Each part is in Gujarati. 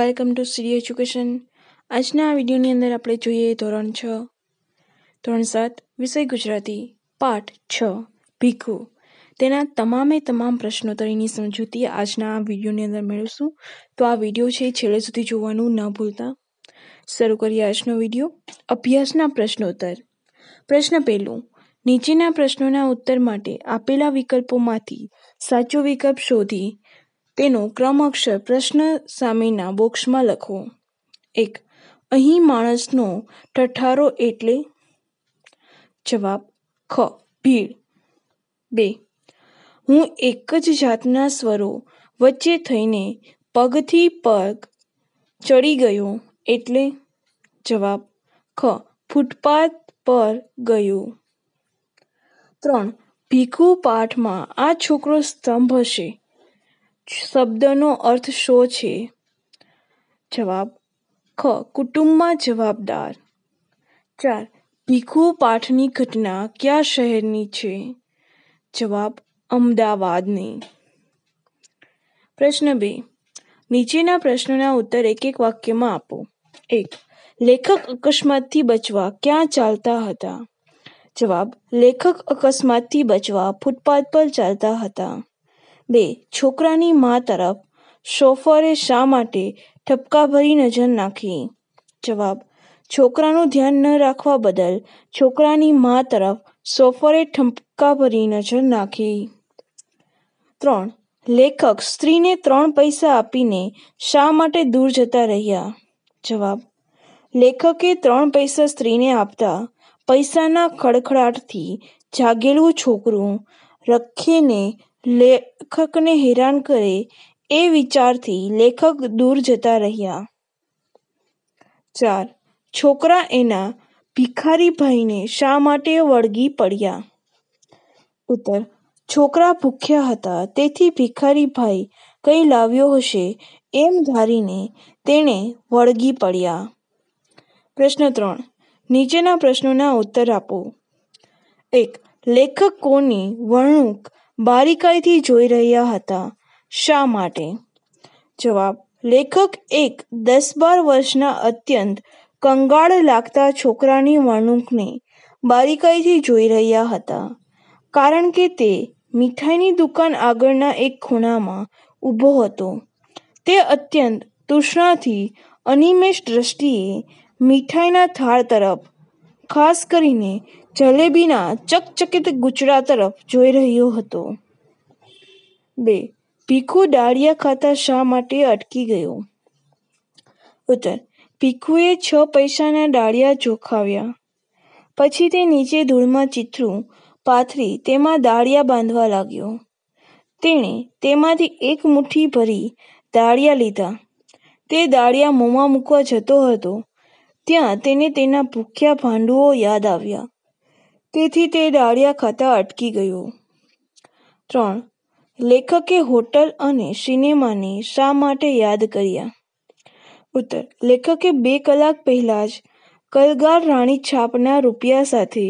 વેલકમ ટુ સિરી એજ્યુકેશન આજના આ વિડીયોની અંદર આપણે જોઈએ ધોરણ છ ધોરણ સાત વિષય ગુજરાતી પાઠ છ ભીખુ તેના તમામે તમામ પ્રશ્નોત્તરીની સમજૂતી આજના આ વિડીયોની અંદર મેળવશું તો આ વિડીયો છે છેલ્લે સુધી જોવાનું ન ભૂલતા શરૂ કરીએ આજનો વિડીયો અભ્યાસના પ્રશ્નોત્તર પ્રશ્ન પહેલું નીચેના પ્રશ્નોના ઉત્તર માટે આપેલા વિકલ્પોમાંથી સાચો વિકલ્પ શોધી તેનો ક્રમાક્ષર પ્રશ્ન સામેના બોક્સમાં લખો એક અહીં માણસનો ઠઠારો એટલે જવાબ ખ ભીડ બે હું એક જ જાતના સ્વરો વચ્ચે થઈને પગથી પગ ચડી ગયો એટલે જવાબ ખ ફૂટપાથ પર ગયો ત્રણ ભીખુ પાઠમાં આ છોકરો સ્તંભ હશે શબ્દનો અર્થ શો છે જવાબ ખ કુટુંબમાં જવાબદાર ચાર ભીખુ પાઠની ઘટના કયા શહેરની છે જવાબ અમદાવાદની પ્રશ્ન બે નીચેના પ્રશ્નના ઉત્તર એક એક વાક્યમાં આપો એક લેખક અકસ્માતથી બચવા ક્યાં ચાલતા હતા જવાબ લેખક અકસ્માતથી બચવા ફૂટપાથ પર ચાલતા હતા બે છોકરાની મા તરફ શોફરે શા માટે ઠપકાભરી નજર નાખી જવાબ છોકરાનું ધ્યાન ન રાખવા બદલ છોકરાની મા તરફ સોફરે ઠપકાભરી નજર નાખી ત્રણ લેખક સ્ત્રીને ત્રણ પૈસા આપીને શા માટે દૂર જતા રહ્યા જવાબ લેખકે ત્રણ પૈસા સ્ત્રીને આપતા પૈસાના ખડખડાટથી જાગેલું છોકરું રખીને લેખકને હેરાન કરે એ વિચારથી લેખક દૂર જતા રહ્યા ચાર છોકરા એના ભિખારી ભાઈને શા માટે વળગી પડ્યા ઉત્તર છોકરા ભૂખ્યા હતા તેથી ભિખારી ભાઈ કંઈ લાવ્યો હશે એમ ધારીને તેણે વળગી પડ્યા પ્રશ્ન ત્રણ નીચેના પ્રશ્નોના ઉત્તર આપો એક લેખક કોની વર્ણુક બારીકાઈથી જોઈ રહ્યા હતા શા માટે જવાબ લેખક એક દસ બાર વર્ષના અત્યંત કંગાળ લાગતા છોકરાની વર્ણુકને બારીકાઈથી જોઈ રહ્યા હતા કારણ કે તે મીઠાઈની દુકાન આગળના એક ખૂણામાં ઊભો હતો તે અત્યંત તૃષ્ણાથી અનિમેષ દ્રષ્ટિએ મીઠાઈના થાળ તરફ ખાસ કરીને જલેબીના ચકચકિત ગુચડા તરફ જોઈ રહ્યો હતો બે ભીખુ દાળિયા ખાતા શા માટે અટકી ગયો ઉત્તર ભીખુએ છ પૈસાના દાળિયા ચોખાવ્યા પછી તે નીચે ધૂળમાં ચિત્રું પાથરી તેમાં દાળિયા બાંધવા લાગ્યો તેણે તેમાંથી એક મુઠ્ઠી ભરી દાળિયા લીધા તે દાળિયા મોંમાં મૂકવા જતો હતો ત્યાં તેને તેના ભૂખ્યા ભાંડુઓ યાદ આવ્યા તેથી તે દાળિયા ખાતા અટકી ગયું ત્રણ લેખકે હોટલ અને સિનેમાને શા માટે યાદ કર્યા ઉત્તર લેખકે બે કલાક પહેલાં જ કલગાર રાણી છાપના રૂપિયા સાથે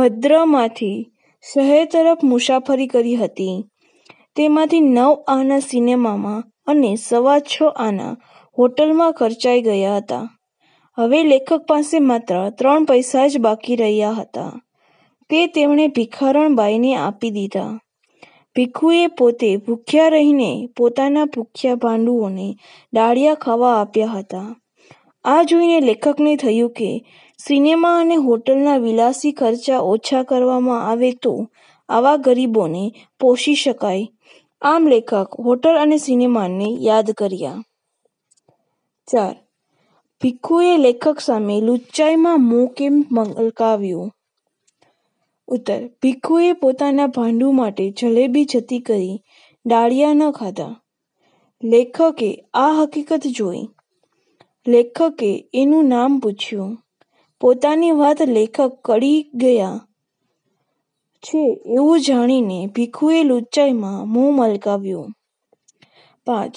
ભદ્રમાંથી શહેર તરફ મુસાફરી કરી હતી તેમાંથી નવ આના સિનેમામાં અને સવા છ આના હોટલમાં ખર્ચાઈ ગયા હતા હવે લેખક પાસે માત્ર ત્રણ પૈસા જ બાકી રહ્યા હતા તે તેમણે ભિખારણબાઈને આપી દીધા ભિખુએ પોતે ભૂખ્યા રહીને પોતાના ભૂખ્યા ભાંડુઓને ડાળિયા ખાવા આપ્યા હતા આ જોઈને લેખકને થયું કે સિનેમા અને હોટલના વિલાસી ખર્ચા ઓછા કરવામાં આવે તો આવા ગરીબોને પોષી શકાય આમ લેખક હોટલ અને સિનેમાને યાદ કર્યા ચાર ભિખુએ લેખક સામે લુચ્ચાઈમાં મોં કેમ મંગલકાવ્યું ઉત્તર ભીખુએ પોતાના ભાંડુ માટે જલેબી જતી કરી ડાળિયા ન ખાધા લેખકે આ હકીકત જોઈ લેખકે એનું નામ પૂછ્યું પોતાની વાત લેખક કડી ગયા છે એવું જાણીને ભીખુએ લુચ્ચાઈમાં મોં મલકાવ્યું પાંચ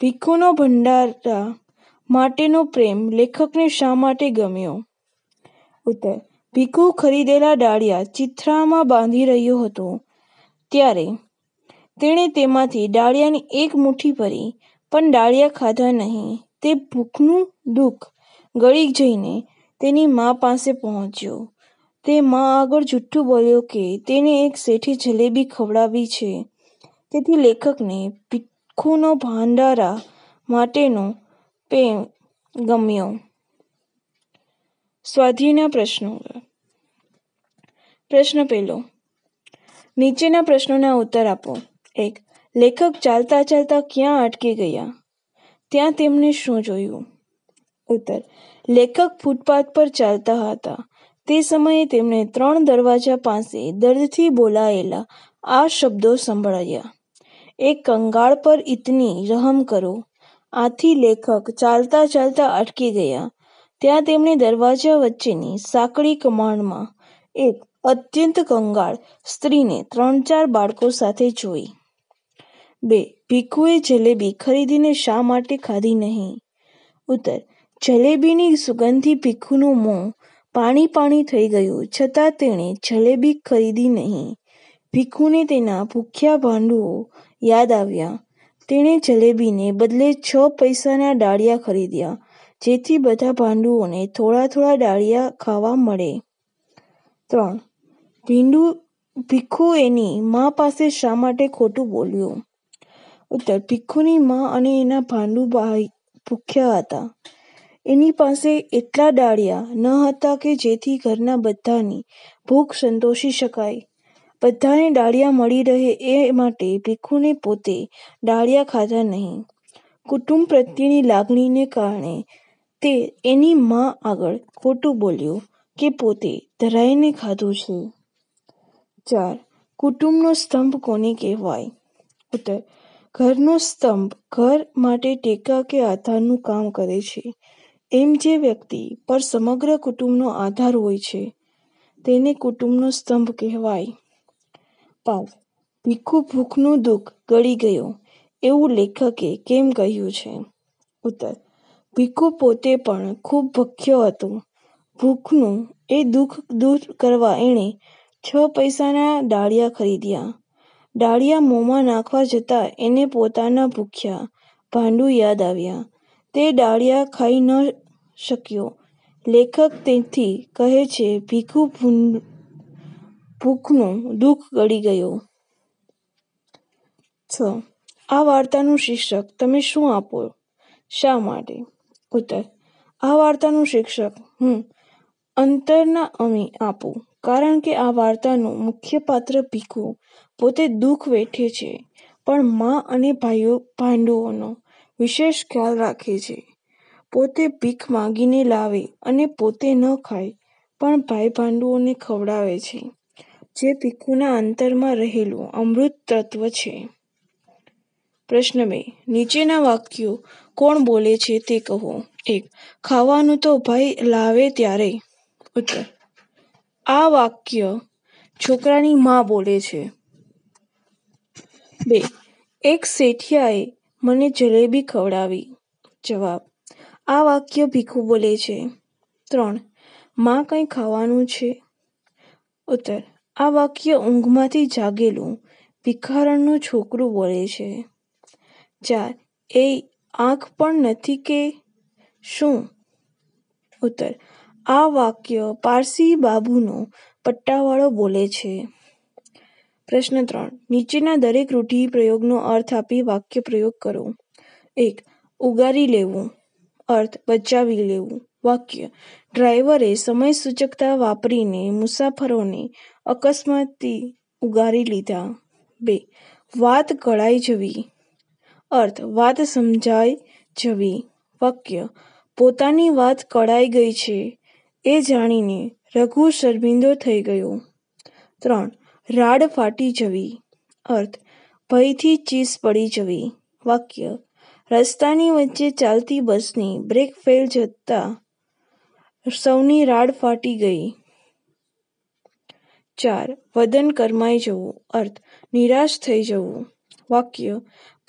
ભીખુનો ભંડારા માટેનો પ્રેમ લેખકને શા માટે ગમ્યો ઉત્તર ભીખુ ખરીદેલા ડાળિયા ચીથરામાં બાંધી રહ્યો હતો ત્યારે તેણે તેમાંથી ડાળિયાની એક મુઠ્ઠી ભરી પણ ડાળિયા ખાધા નહીં તે ભૂખનું દુઃખ ગળી જઈને તેની મા પાસે પહોંચ્યો તે મા આગળ જુઠ્ઠું બોલ્યો કે તેને એક શેઠી જલેબી ખવડાવી છે તેથી લેખકને ભીખુનો ભાંડારા માટેનો પ્રેમ ગમ્યો સ્વાધીના પ્રશ્નો પ્રશ્ન પહેલો નીચેના પ્રશ્નોના ઉત્તર આપો એક લેખક ચાલતા ચાલતા ક્યાં અટકી ગયા ત્યાં તેમણે શું જોયું ઉત્તર લેખક ફૂટપાથ પર ચાલતા હતા તે સમયે તેમણે ત્રણ દરવાજા પાસે દર્દથી બોલાયેલા આ શબ્દો સંભળાયા એક કંગાળ પર ઇતની રહમ કરો આથી લેખક ચાલતા ચાલતા અટકી ગયા ત્યાં તેમણે દરવાજા વચ્ચેની સાંકડી કમાણમાં એક અત્યંત કંગાળ સ્ત્રીને ત્રણ ચાર બાળકો સાથે જોઈ બે ભીખુએ જલેબી ખરીદીને શા માટે ખાધી નહીં ઉત્તર જલેબીની સુગંધથી ભીખુનું મોં પાણી પાણી થઈ ગયું છતાં તેણે જલેબી ખરીદી નહીં ભીખુને તેના ભૂખ્યા ભાંડુઓ યાદ આવ્યા તેણે જલેબીને બદલે છ પૈસાના ડાળિયા ખરીદ્યા જેથી બધા ભાંડુઓને થોડા થોડા ડાળિયા ખાવા મળે ત્રણ ભીંડુ એની મા પાસે શા માટે ખોટું બોલ્યું ઉત્તર ભીખુની મા અને એના ભાઈ ભૂખ્યા હતા એની પાસે એટલા ડાળિયા ન હતા કે જેથી ઘરના બધાની ભૂખ સંતોષી શકાય બધાને ડાળિયા મળી રહે એ માટે ભીખુને પોતે ડાળિયા ખાધા નહીં કુટુંબ પ્રત્યેની લાગણીને કારણે તે એની મા આગળ ખોટું બોલ્યું કે પોતે ધરાઈને ખાધું છે ચાર કુટુંબનો સ્તંભ કોને કહેવાય ઉત્તર ઘરનો સ્તંભ ઘર માટે ટેકા કે આધારનું કામ કરે છે એમ જે વ્યક્તિ પર સમગ્ર કુટુંબનો આધાર હોય છે તેને કુટુંબનો સ્તંભ કહેવાય પાંચ ભીખુ ભૂખનું દુઃખ ગળી ગયો એવું લેખકે કેમ કહ્યું છે ઉત્તર ભીખુ પોતે પણ ખૂબ ભખ્યો હતો ભૂખનું એ દુઃખ દૂર કરવા એણે છ પૈસાના ડાળિયા ખરીદ્યા. ડાળિયા મોંમાં નાખવા જતાં એને પોતાના ભૂખ્યા ભાંડું યાદ આવ્યા તે ડાળિયા ખાઈ ન શક્યો. લેખક તેથી કહે છે ભીખું ભીખુ ભૂખનું દુઃખ ગળી ગયો. છ આ વાર્તાનું શિક્ષક તમે શું આપો? શા માટે? ઉત્તર આ વાર્તાનું શિક્ષક હું અંતરના અમે આપું કારણ કે આ વાર્તાનું મુખ્ય પાત્ર ભીખુ પોતે દુઃખ વેઠે છે પણ મા અને ભાઈઓ ભાંડુઓનો વિશેષ ખ્યાલ રાખે છે પોતે ભીખ માગીને લાવે અને પોતે ન ખાય પણ ભાઈ ભાંડુઓને ખવડાવે છે જે ભીખુના અંતરમાં રહેલું અમૃત તત્વ છે પ્રશ્ન બે નીચેના વાક્યો કોણ બોલે છે તે કહો એક ખાવાનું તો ભાઈ લાવે ત્યારે ઉત્તર આ વાક્ય છોકરાની મા બોલે છે બે એક શેઠિયાએ મને જલેબી ખવડાવી જવાબ આ વાક્ય ભીખું બોલે છે ત્રણ માં કંઈ ખાવાનું છે ઉત્તર આ વાક્ય ઊંઘમાંથી જાગેલું ભિખારણનું છોકરું બોલે છે ચાર એ આંખ પણ નથી કે શું ઉત્તર આ વાક્ય પારસી બાબુનો પટ્ટાવાળો બોલે છે પ્રશ્ન ત્રણ નીચેના દરેક રૂઢિ પ્રયોગનો અર્થ આપી વાક્ય પ્રયોગ કરો એક ઉગારી લેવું અર્થ બચાવી લેવું વાક્ય ડ્રાઈવરે સમય સૂચકતા વાપરીને મુસાફરોને અકસ્માતથી ઉગારી લીધા બે વાત કળાઈ જવી અર્થ વાત સમજાઈ જવી વાક્ય પોતાની વાત કળાઈ ગઈ છે એ જાણીને રઘુ શરમિંદો થઈ ગયો ત્રણ રાડ ફાટી જવી અર્થ ભયથી ચીસ પડી જવી વાક્ય રસ્તાની વચ્ચે ચાલતી બસની બ્રેક ફેલ જતા સૌની રાડ ફાટી ગઈ ચાર વદન કરમાઈ જવું અર્થ નિરાશ થઈ જવું વાક્ય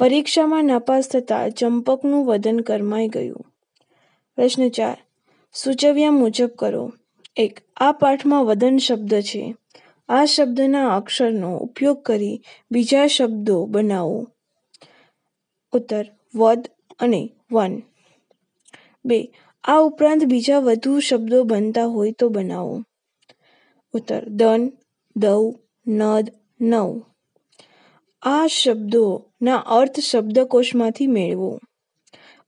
પરીક્ષામાં નાપાસ થતાં ચંપકનું વદન કરમાઈ ગયું પ્રશ્ન ચાર સૂચવ્યા મુજબ કરો એક આ પાઠમાં વદન શબ્દ છે આ શબ્દના અક્ષરનો ઉપયોગ કરી બીજા શબ્દો બનાવો ઉત્તર વદ અને વન બે આ ઉપરાંત બીજા વધુ શબ્દો બનતા હોય તો બનાવો ઉત્તર દન દવ નદ નવ આ શબ્દોના અર્થ શબ્દકોશમાંથી મેળવો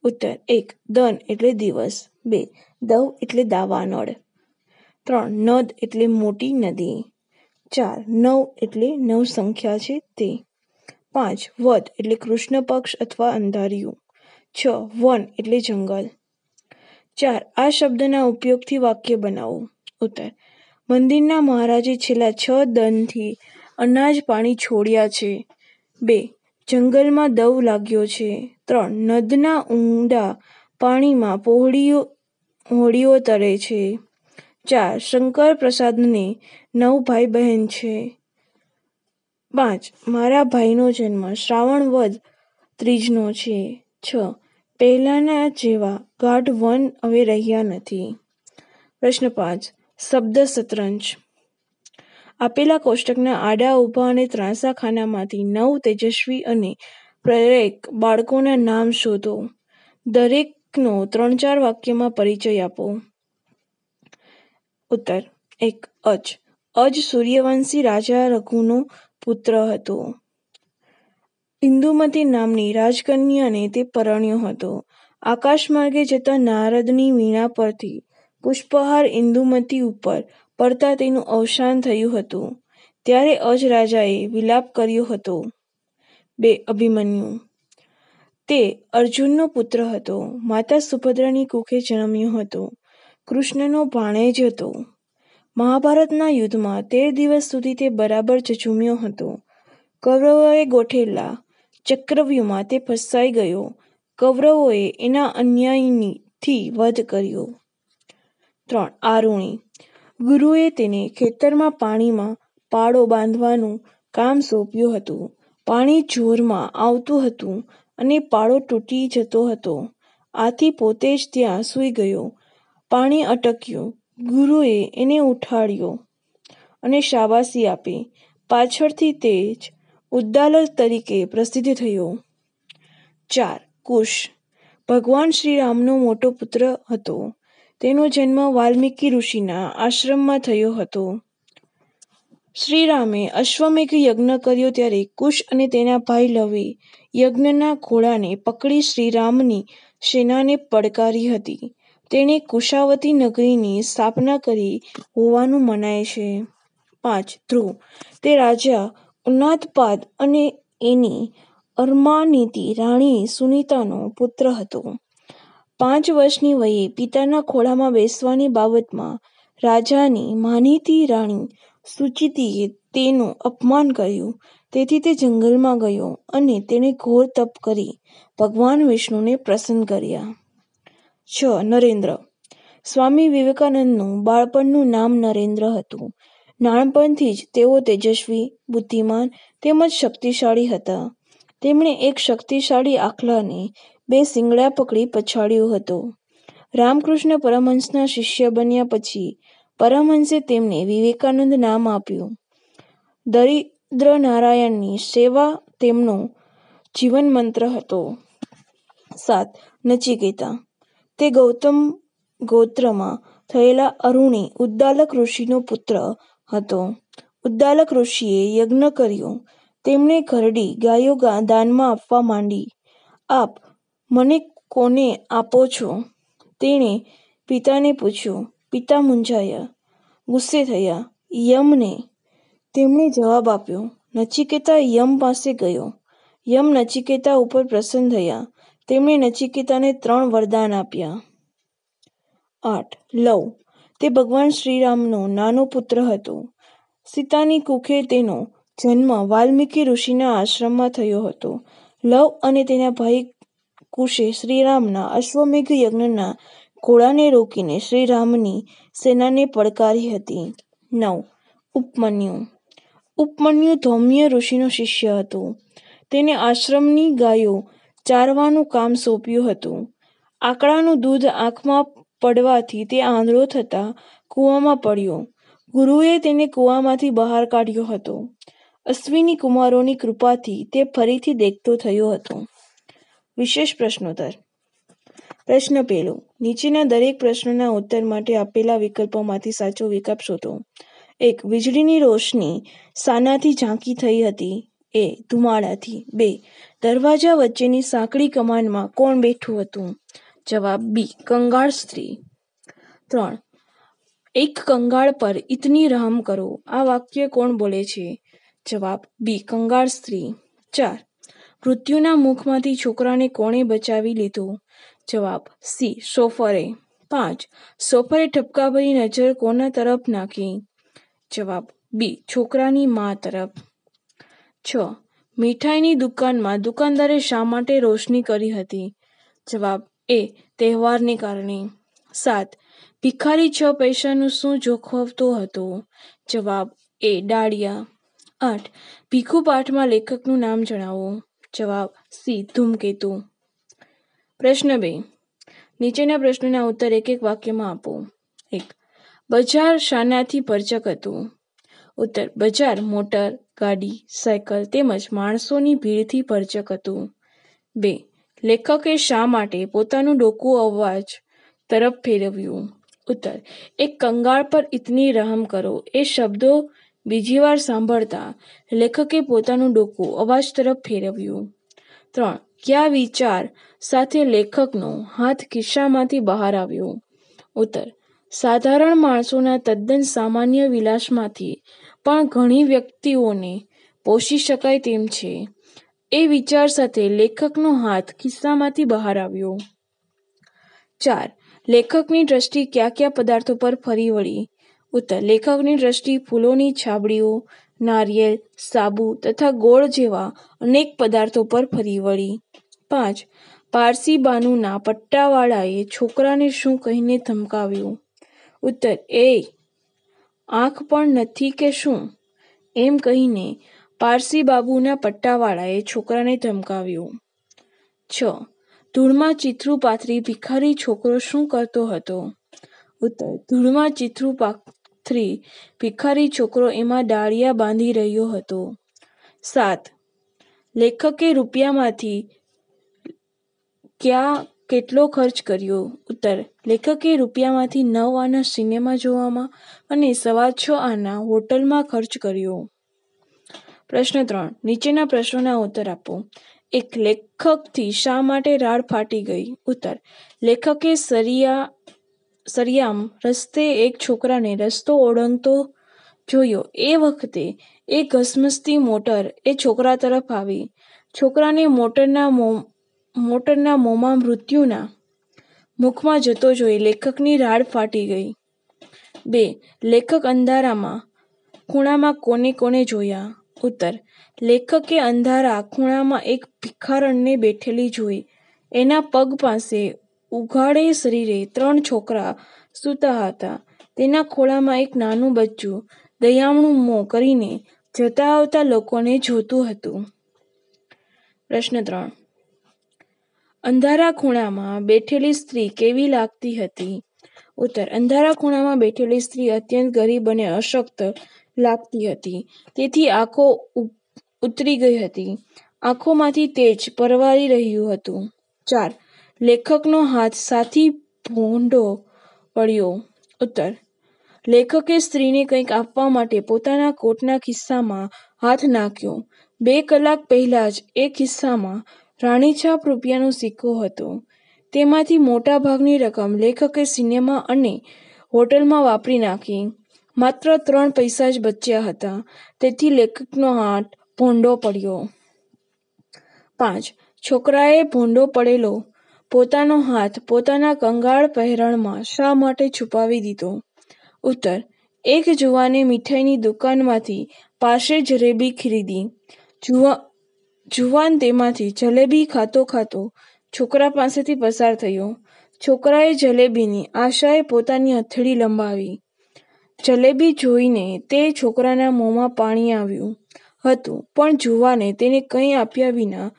ઉત્તર એક દન એટલે દિવસ બે દવ એટલે દાવાનળ ત્રણ નદ એટલે મોટી નદી ચાર નવ એટલે નવ સંખ્યા છે તે પાંચ વદ એટલે કૃષ્ણ પક્ષ અથવા અંધાર્યું છ વન એટલે જંગલ ચાર આ શબ્દના ઉપયોગથી વાક્ય બનાવો ઉત્તર મંદિરના મહારાજે છેલ્લા છ દનથી અનાજ પાણી છોડ્યા છે બે જંગલમાં દવ લાગ્યો છે ત્રણ નદના ઊંડા પાણીમાં પહોળીઓ હોળીઓ તરે છે ચાર શંકર પ્રસાદને નવ ભાઈ બહેન છે પાંચ મારા ભાઈનો જન્મ શ્રાવણ વદ ત્રીજનો છે છ પહેલાંના જેવા ગાઢ વન હવે રહ્યા નથી પ્રશ્ન પાંચ શબ્દ શતરંજ આપેલા કોષ્ટકના આડા ઊભા અને ત્રાંસા ખાનામાંથી નવ તેજસ્વી અને પ્રેરક બાળકોના નામ શોધો દરેક નો ત્રણ ચાર વાક્યમાં પરિચય આપો ઉત્તર એક અજ અજ સૂર્યવંશી રાજા રઘુનો પુત્ર હતો ઇન્દુમતી નામની રાજકન્યાને તે પરણ્યો હતો આકાશ માર્ગે જતા નારદની વીણા પરથી પુષ્પહાર ઇન્દુમતી ઉપર પડતા તેનું અવસાન થયું હતું ત્યારે અજ રાજાએ વિલાપ કર્યો હતો બે અભિમન્યુ તે અર્જુનનો પુત્ર હતો માતા સુભદ્રાની કુખે જન્મ્યો હતો કૃષ્ણનો ભાણેજ હતો મહાભારતના યુદ્ધમાં તેર દિવસ સુધી તે બરાબર ઝઝૂમ્યો હતો કૌરવોએ ગોઠેલા ચક્રવ્યૂહમાં તે ફસાઈ ગયો કૌરવોએ એના અન્યાયથી વધ કર્યો ત્રણ આરુણી ગુરુએ તેને ખેતરમાં પાણીમાં પાડો બાંધવાનું કામ સોંપ્યું હતું પાણી જોરમાં આવતું હતું અને પાળો તૂટી જતો હતો આથી પોતે જ ત્યાં સૂઈ ગયો પાણી અટક્યું ગુરુએ એને ઉઠાડ્યો અને શાબાશી આપી પાછળથી તે જ ઉદ્દાલક તરીકે પ્રસિદ્ધ થયો ચાર કુશ ભગવાન શ્રીરામનો મોટો પુત્ર હતો તેનો જન્મ વાલ્મીકી ઋષિના આશ્રમમાં થયો હતો શ્રીરામે અશ્વમેઘ યજ્ઞ કર્યો ત્યારે કુશ અને તેના ભાઈ લવે યજ્ઞના ઘોડાને પકડી શ્રીરામની સેનાને પડકારી હતી તેણે કુશાવતી નગરીની સ્થાપના કરી હોવાનું મનાય છે પાંચ ધ્રુવ તે રાજા ઉન્નાદપાદ અને એની અરમાનીતી રાણી સુનીતાનો પુત્ર હતો પાંચ વર્ષની વયે પિતાના ખોળામાં બેસવાની બાબતમાં રાજાની માનીતી રાણી સૂચિતિએ તેનું અપમાન કર્યું તેથી તે જંગલમાં ગયો અને તેણે ઘોર તપ કરી ભગવાન વિષ્ણુને પ્રસન્ન કર્યા છ નરેન્દ્ર સ્વામી વિવેકાનંદનું બાળપણનું નામ નરેન્દ્ર હતું નાનપણથી જ તેઓ તેજસ્વી બુદ્ધિમાન તેમજ શક્તિશાળી હતા તેમણે એક શક્તિશાળી આખલાને બે શિંગડા પકડી પછાડ્યો હતો રામકૃષ્ણ પરમહંસના શિષ્ય બન્યા પછી પરમહંસે તેમને વિવેકાનંદ નામ આપ્યું દરિદ્ર નારાયણની સેવા તેમનો જીવન મંત્ર હતો સાત નચિકેતા તે ગૌતમ ગોત્રમાં થયેલા અરુણી ઉદ્દાલક ઋષિનો પુત્ર હતો ઉદ્દાલક ઋષિએ યજ્ઞ કર્યો તેમણે ઘરડી ગાયો દાનમાં આપવા માંડી આપ મને કોને આપો છો તેણે પિતાને પૂછ્યું પિતા મૂંઝાયા, ગુસ્સે થયા. યમને તેમણે જવાબ આપ્યો. નચિકેતા યમ પાસે ગયો. યમ નચિકેતા ઉપર પ્રસન્ન થયા. તેમણે નચિકેતાને ત્રણ વરદાન આપ્યા. આઠ. લવ તે ભગવાન શ્રીરામનો નાનો પુત્ર હતો. સીતાની કુખે તેનો જન્મ વાલ્મીકી ઋષિના આશ્રમમાં થયો હતો. લવ અને તેના ભાઈ કુશે શ્રીરામના અશ્વમેધ યજ્ઞના ઘોડાને રોકીને શ્રીરામની સેનાને પડકારી હતી નવ ઉપમન્યુ ઉપમન્યુ ધૌમ્ય ઋષિનો શિષ્ય હતો તેને આશ્રમની ગાયો ચારવાનું કામ સોંપ્યું હતું આકડાનું દૂધ આંખમાં પડવાથી તે આંધળો થતાં કૂવામાં પડ્યો ગુરુએ તેને કૂવામાંથી બહાર કાઢ્યો હતો અશ્વિની કુમારોની કૃપાથી તે ફરીથી દેખતો થયો હતો વિશેષ પ્રશ્નોત્તર પ્રશ્ન પહેલો નીચેના દરેક પ્રશ્નના ઉત્તર માટે આપેલા વિકલ્પોમાંથી સાચો વિકલ્પ શોધો એક વીજળીની રોશની સાનાથી ઝાંકી થઈ હતી એ ધુમાડાથી બે દરવાજા વચ્ચેની સાંકડી કમાનમાં કોણ બેઠું હતું જવાબ બી કંગાળ સ્ત્રી ત્રણ એક કંગાળ પર ઇતની રહમ કરો આ વાક્ય કોણ બોલે છે જવાબ બી કંગાળ સ્ત્રી ચાર મૃત્યુના મુખમાંથી છોકરાને કોણે બચાવી લીધો જવાબ સી સોફરે પાંચ સોફરે ઠપકાભરી નજર કોના તરફ નાખી જવાબ બી છોકરાની મા તરફ છ મીઠાઈની દુકાનમાં દુકાનદારે શા માટે રોશની કરી હતી જવાબ એ તહેવારને કારણે સાત ભિખારી છ પૈસાનું શું જોખવતો હતો જવાબ એ ડાળિયા આઠ ભીખુ પાઠમાં લેખકનું નામ જણાવો જવાબ સી ધૂમકેતુ પ્રશ્ન બે નીચેના પ્રશ્નના ઉત્તર એક એક વાક્યમાં આપો એક બજાર શાનાથી પરચક હતું ઉત્તર બજાર મોટર ગાડી સાયકલ તેમજ માણસોની ભીડથી પરચક હતું બે લેખકે શા માટે પોતાનું ડોકું અવાજ તરફ ફેરવ્યું ઉત્તર એક કંગાળ પર ઇતની રહમ કરો એ શબ્દો બીજી વાર સાંભળતા લેખકે પોતાનું ડોકું અવાજ તરફ ફેરવ્યું ત્રણ કયા વિચાર સાથે લેખકનો હાથ ખિસ્સામાંથી બહાર આવ્યો ઉત્તર સાધારણ માણસોના તદ્દન સામાન્ય વિલાસમાંથી પણ ઘણી વ્યક્તિઓને પોષી શકાય તેમ છે એ વિચાર સાથે લેખકનો હાથ ખિસ્સામાંથી બહાર આવ્યો ચાર લેખકની દ્રષ્ટિ કયા કયા પદાર્થો પર ફરી વળી ઉત્તર લેખકની દ્રષ્ટિ ફૂલોની છાબડીઓ નારિયેલ સાબુ તથા ગોળ જેવા અનેક પદાર્થો પર ફરી વળી પાંચ પારસી બાનુના પટ્ટાવાળાએ છોકરાને શું કહીને ધમકાવ્યું ઉત્તર એ આંખ પણ નથી કે શું એમ કહીને પારસી બાબુના પટ્ટાવાળાએ છોકરાને ધમકાવ્યું છ ધૂળમાં ચિથરું પાથરી ભિખારી છોકરો શું કરતો હતો ઉત્તર ધૂળમાં ચિથરું થ્રી ભિખારી છોકરો એમાં ડાળિયા બાંધી રહ્યો હતો સાત લેખકે રૂપિયામાંથી ક્યાં કેટલો ખર્ચ કર્યો ઉત્તર લેખકે રૂપિયામાંથી નવ આના સિનેમા જોવામાં અને સવા છ આના હોટલમાં ખર્ચ કર્યો પ્રશ્ન ત્રણ નીચેના પ્રશ્નોના ઉત્તર આપો એક લેખકથી શા માટે રાડ ફાટી ગઈ ઉત્તર લેખકે સરિયા સરિયામ રસ્તે એક છોકરાને રસ્તો ઓળંગતો જોયો એ વખતે એ ઘસમસતી મોટર એ છોકરા તરફ આવી છોકરાને મોટરના મોટરના મોંમાં મૃત્યુના મુખમાં જતો જોઈ લેખકની રાડ ફાટી ગઈ બે લેખક અંધારામાં ખૂણામાં કોને કોને જોયા ઉત્તર લેખકે અંધારા ખૂણામાં એક ભિખારણને બેઠેલી જોઈ એના પગ પાસે ઉઘાડે શરીરે ત્રણ છોકરા સૂતા હતા તેના ખોળામાં એક નાનું બચ્ચું દયામણું મોં કરીને જતા આવતા લોકોને જોતું હતું પ્રશ્ન ત્રણ અંધારા ખૂણામાં બેઠેલી સ્ત્રી કેવી લાગતી હતી ઉત્તર અંધારા ખૂણામાં બેઠેલી સ્ત્રી અત્યંત ગરીબ અને અશક્ત લાગતી હતી તેથી આંખો ઉતરી ગઈ હતી આંખોમાંથી તેજ પરવારી રહ્યું હતું ચાર લેખકનો હાથ સાથી ભોંડો પડ્યો ઉત્તર લેખકે સ્ત્રીને કંઈક આપવા માટે પોતાના કોટના ખિસ્સામાં હાથ નાખ્યો બે કલાક પહેલાં જ એ ખિસ્સામાં રાણીછાપ રૂપિયાનો સિક્કો હતો તેમાંથી મોટા ભાગની રકમ લેખકે સિનેમા અને હોટલમાં વાપરી નાખી માત્ર ત્રણ પૈસા જ બચ્યા હતા તેથી લેખકનો હાથ ભોંડો પડ્યો પાંચ છોકરાએ ભોંડો પડેલો પોતાનો હાથ પોતાના કંગાળ પહેરણમાં શા માટે છુપાવી દીધો ઉત્તર એક જુવાને મીઠાઈની દુકાનમાંથી પાસે જલેબી ખરીદી જુવા જુવાન તેમાંથી જલેબી ખાતો ખાતો છોકરા પાસેથી પસાર થયો છોકરાએ જલેબીની આશાએ પોતાની હથેળી લંબાવી જલેબી જોઈને તે છોકરાના મોંમાં પાણી આવ્યું હતું પણ જુવાને તેને કંઈ આપ્યા વિના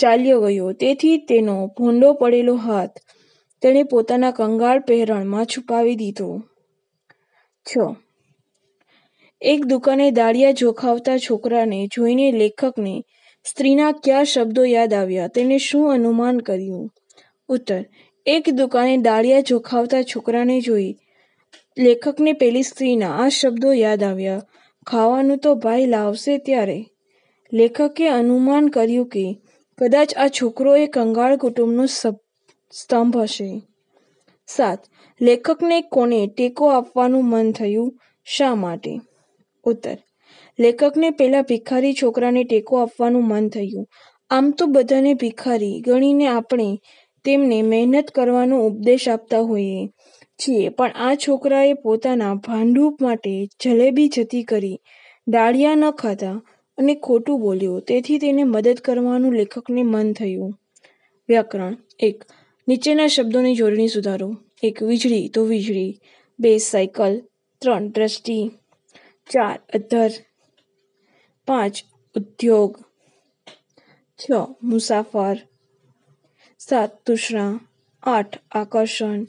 ચાલ્યો ગયો તેથી તેનો ભૂંડો પડેલો હાથ તેણે પોતાના કંગાળ પહેરણમાં છુપાવી દીધો છ એક દુકાને દાળિયા જોખાવતા છોકરાને જોઈને લેખકને સ્ત્રીના કયા શબ્દો યાદ આવ્યા તેને શું અનુમાન કર્યું ઉત્તર એક દુકાને દાળિયા જોખાવતા છોકરાને જોઈ લેખકને પેલી સ્ત્રીના આ શબ્દો યાદ આવ્યા ખાવાનું તો ભાઈ લાવશે ત્યારે લેખકે અનુમાન કર્યું કે કદાચ આ છોકરો એ કંગાળ કુટુંબનું સ્તંભ હશે સાત લેખકને કોને ટેકો આપવાનું મન થયું શા માટે ઉત્તર લેખકને પહેલાં ભિખારી છોકરાને ટેકો આપવાનું મન થયું આમ તો બધાને ભિખારી ગણીને આપણે તેમને મહેનત કરવાનો ઉપદેશ આપતા હોઈએ છીએ પણ આ છોકરાએ પોતાના ભાંડૂપ માટે જલેબી જતી કરી ડાળિયા ન ખાતા અને ખોટું બોલ્યો તેથી તેને મદદ કરવાનું લેખકને મન થયું વ્યાકરણ એક નીચેના શબ્દોની જોડણી સુધારો એક વીજળી તો વીજળી બે સાયકલ ત્રણ દ્રષ્ટિ ચાર અધર પાંચ ઉદ્યોગ છ મુસાફર સાત તૂષણા આઠ આકર્ષણ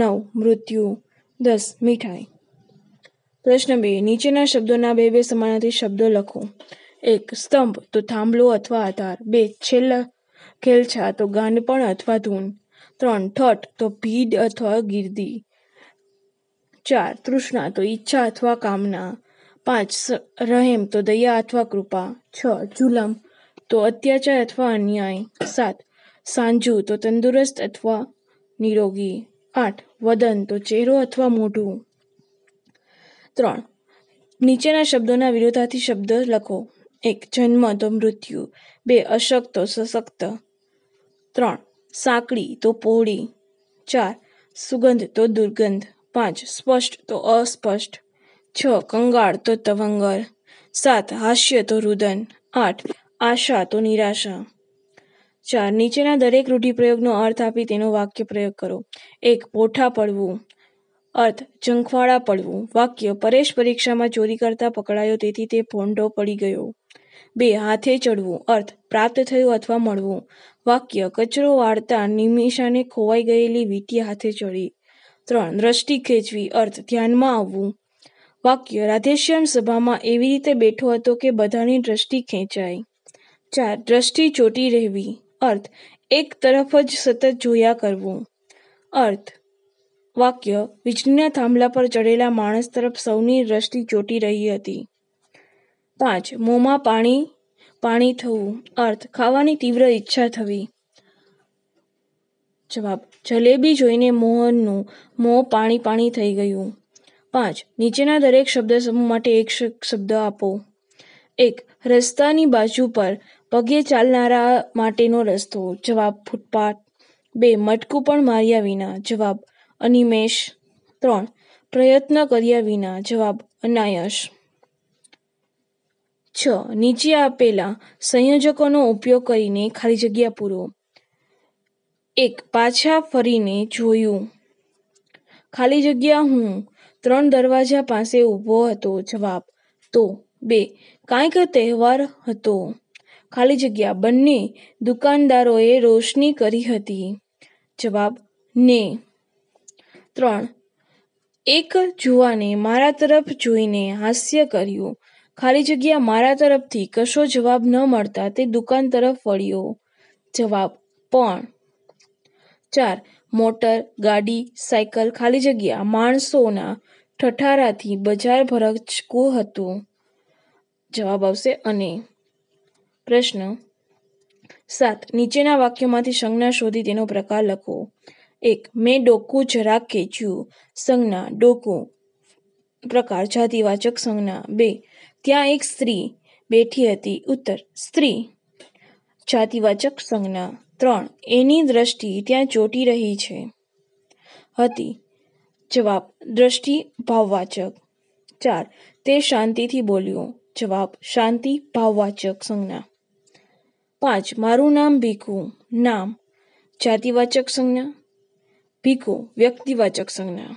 નવ મૃત્યુ દસ મીઠાઈ પ્રશ્ન બે નીચેના શબ્દોના બે બે સમાનાથી શબ્દો લખો એક સ્તંભ તો થાંભલો અથવા આધાર બે છેલ્લા ખેલછા તો ગાનપણ અથવા ધૂન ત્રણ ઠઠ તો ભીડ અથવા ગીર્દી ચાર તૃષ્ણા તો ઈચ્છા અથવા કામના પાંચ રહેમ તો દયા અથવા કૃપા છ જુલમ તો અત્યાચાર અથવા અન્યાય સાત સાંજુ તો તંદુરસ્ત અથવા નિરોગી આઠ વદન તો ચહેરો અથવા મોઢું ત્રણ નીચેના શબ્દોના વિરોધાથી શબ્દ લખો એક જન્મ તો મૃત્યુ બે અશક્ત સશક્ત ત્રણ સાંકડી તો પોળી ચાર સુગંધ તો દુર્ગંધ પાંચ સ્પષ્ટ તો અસ્પષ્ટ છ કંગાળ તો તવંગર સાત હાસ્ય તો રુદન આઠ આશા તો નિરાશા ચાર નીચેના દરેક રૂઢિપ્રયોગનો અર્થ આપી તેનો વાક્ય પ્રયોગ કરો એક પોઠા પડવું અર્થ ઝંખવાળા પડવું વાક્ય પરેશ પરીક્ષામાં ચોરી કરતા પકડાયો તેથી તે ભોંડો પડી ગયો બે હાથે ચડવું અર્થ પ્રાપ્ત થયું અથવા મળવું વાક્ય કચરો વાળતા નિમિષાને ખોવાઈ ગયેલી વીંટી હાથે ચડી ત્રણ દ્રષ્ટિ ખેંચવી અર્થ ધ્યાનમાં આવવું વાક્ય રાધેશ્યામ સભામાં એવી રીતે બેઠો હતો કે બધાની દ્રષ્ટિ ખેંચાય ચાર દ્રષ્ટિ ચોટી રહેવી અર્થ એક તરફ જ સતત જોયા કરવું અર્થ વાક્ય વીજળીના થાંભલા પર ચડેલા માણસ તરફ સૌની દ્રષ્ટિ ચોટી રહી હતી પાંચ મોંમાં પાણી પાણી થવું અર્થ ખાવાની તીવ્ર ઈચ્છા થવી જવાબ જલેબી જોઈને મોહનનું મોં પાણી પાણી થઈ ગયું પાંચ નીચેના દરેક શબ્દ સમૂહ માટે એક શબ્દ આપો એક રસ્તાની બાજુ પર પગે ચાલનારા માટેનો રસ્તો જવાબ ફૂટપાથ બે મટકું પણ માર્યા વિના જવાબ અનિમેશ ત્રણ પ્રયત્ન કર્યા વિના જવાબ અનાયશ છ નીચે આપેલા સંયોજકોનો ઉપયોગ કરીને ખાલી જગ્યા પૂરો એક પાછા ફરીને જોયું ખાલી જગ્યા હું ત્રણ દરવાજા પાસે ઊભો હતો જવાબ તો બે કાંઈક તહેવાર હતો ખાલી જગ્યા બંને દુકાનદારોએ રોશની કરી હતી જવાબ ને ત્રણ એક જુવાને મારા તરફ જોઈને હાસ્ય કર્યું ખાલી જગ્યા મારા તરફથી કશો જવાબ ન મળતા તે દુકાન તરફ વળ્યો જવાબ પણ ચાર મોટર ગાડી સાયકલ ખાલી જગ્યા માણસોના ઠઠારાથી બજાર ભરચકું હતું જવાબ આવશે અને પ્રશ્ન સાત નીચેના વાક્યોમાંથી સંજ્ઞા શોધી તેનો પ્રકાર લખો એક મેં ડોકું જરા ખેંચ્યું સંજ્ઞા ડોકું પ્રકાર જાતિવાચક સંજ્ઞા બે ત્યાં એક સ્ત્રી બેઠી હતી ઉત્તર સ્ત્રી જાતિવાચક સંજ્ઞા ત્રણ એની દ્રષ્ટિ ત્યાં ચોંટી રહી છે હતી જવાબ દ્રષ્ટિ ભાવવાચક ચાર તે શાંતિથી બોલ્યો જવાબ શાંતિ ભાવવાચક સંજ્ઞા પાંચ મારું નામ ભીખુ નામ જાતિવાચક સંજ્ઞા ભીખુ વ્યક્તિવાચક સંજ્ઞા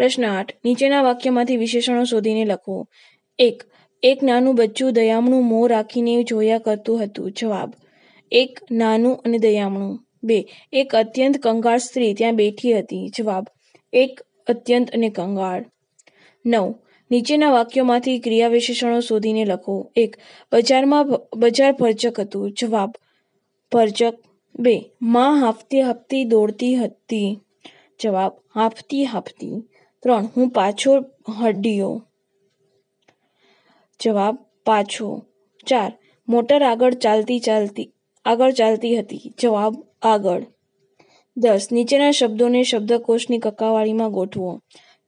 પ્રશ્ન આઠ નીચેના વાક્યમાંથી વિશેષણો શોધીને લખો એક એક નાનું બચ્ચું દયામણું મોં રાખીને જોયા કરતું હતું જવાબ એક નાનું અને દયામણું બે એક અત્યંત કંગાળ સ્ત્રી ત્યાં બેઠી હતી જવાબ એક અત્યંત અને કંગાળ નવ નીચેના વાક્યોમાંથી ક્રિયા વિશેષણો શોધીને લખો એક બજારમાં બજાર ભરચક હતું જવાબ ભરચક બે માં હાફતી હાફતી દોડતી હતી જવાબ હાફતી હાફતી ત્રણ હું પાછો હડ્યો જવાબ પાછો ચાર મોટર આગળ ચાલતી ચાલતી આગળ ચાલતી હતી જવાબ આગળ દસ નીચેના શબ્દોને શબ્દકોશની કક્કાવાળીમાં ગોઠવો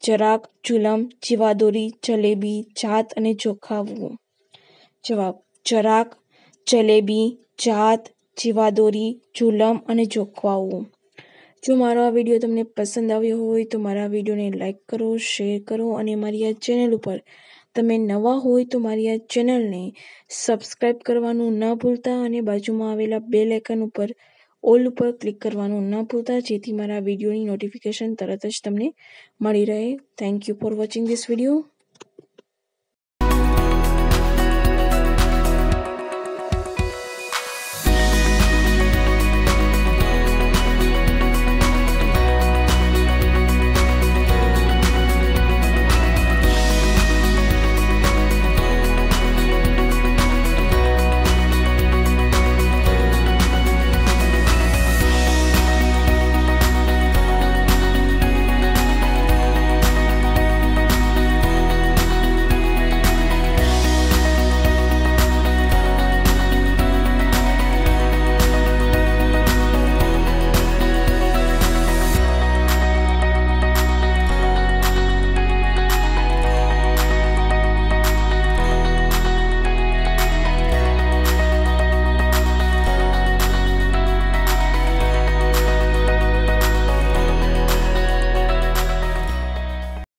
જરાક જુલમ જીવાદોરી જલેબી જાત અને જોખાવવું જવાબ જરાક જલેબી જાત જીવાદોરી જુલમ અને જોખવાવું જો મારો આ વિડીયો તમને પસંદ આવ્યો હોય તો મારા વિડીયોને લાઇક કરો શેર કરો અને મારી આ ચેનલ ઉપર તમે નવા હોય તો મારી આ ચેનલને સબસ્ક્રાઈબ કરવાનું ન ભૂલતા અને બાજુમાં આવેલા બે લેકન ઉપર ઓલ ઉપર ક્લિક કરવાનું ન ભૂલતા જેથી મારા વિડીયોની નોટિફિકેશન તરત જ તમને મળી રહે thank you for watching this video